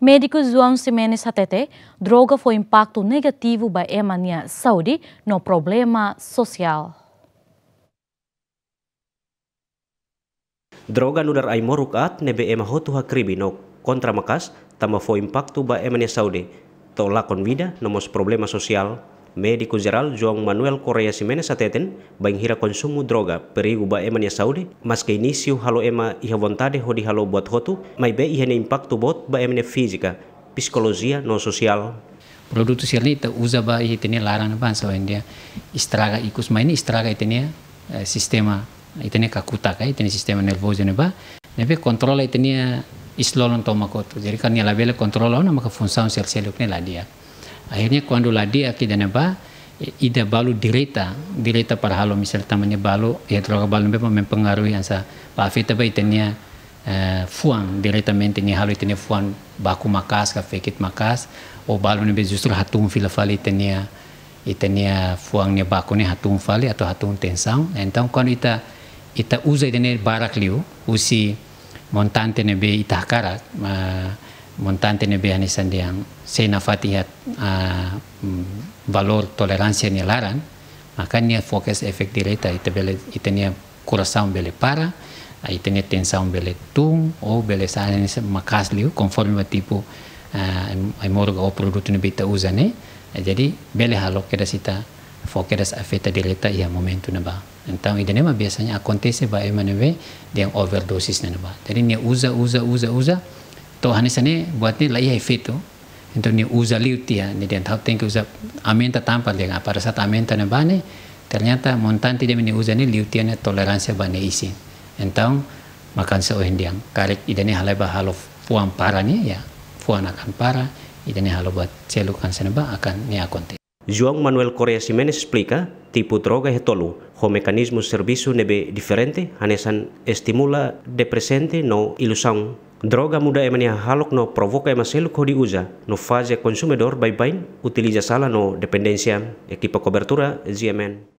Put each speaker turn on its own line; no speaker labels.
Mediku Zuan Simenes Hatete, droga foi impacto negativo ba emania Saudi no problema sosial.
Droga nudar ay morukat nebe ema hotuha no kontra makas tama foi impacto ba emania Saudi Tola con vida nomos problema sosial. Mediku Jeral João Manuel Correa Ximenez ateten bain hira konsumu droga perigu ba eman ya Saudi maske inisiu halo ema iha vontade di halo buat hotu, mai be iha impacto bot ba eman nia física, psikologia no
produk sosial ni ta uza ba iha tenia larang ba so india Istraga ikus ni istraga itenia sistema itenia kakuta ka itenia sistema nervoso ne ba, ne be kontrola itenia islolon tomakot Jadi kan ni labele kontrola ona maka fungsi sel-seluk ne ladia. Akhirnya quando ladi dia ba ida balu direta, direta para halo misal tamanya balu ya troka balu memang mempengaruhi ansa pa fita ba itenia uh, eh, fuan diretamente ni halu itenia fuang baku makas ka fekit makas o oh, balu ne justru hatung filafali itenia itenia fuang ne baku ne hatung fali atau hatung tensang. Então quando ita ita usa itenia barak liu usi montante ne be itahkara uh, montante ne behani sandiang na fatihat mm, valor toleransi ni laran maka makanya fokus efek direta itu bele itenia kurasa bele para ite tem tensão bele tung o bele sanes makaslio conforme o tipo uh, morga o produto ne bita uza ne jadi bele halok keda sita fokus afeta direta ia momentu ne ba Entah ida nema biasanya akontese ba emaneve dia overdosis ne ba jadi ne uza uza uza uza. Tuhanesan ini buat बुआते लाई है फे तो तो ni uzali ya, ni dia tahu tengku uzap amin ta tampal dia pada saat amin nampak bane ternyata montan tidak meni uzani liutiannya toleransi bane isi Entah makan seorang diang karek idane halai bahalof puan para ni ya puan akan para idane halo buat celukan seneba akan ni akonti.
Juan Manuel Correa Jimenez explica tipo droga hetolu ho mecanismo serviço nebe diferente hanesan estimula de presente no ilusão droga muda emani mania halok no provoka ema seluk di no fase konsumedor bai bain utiliza sala no dependencia ekipa kobertura ZMN.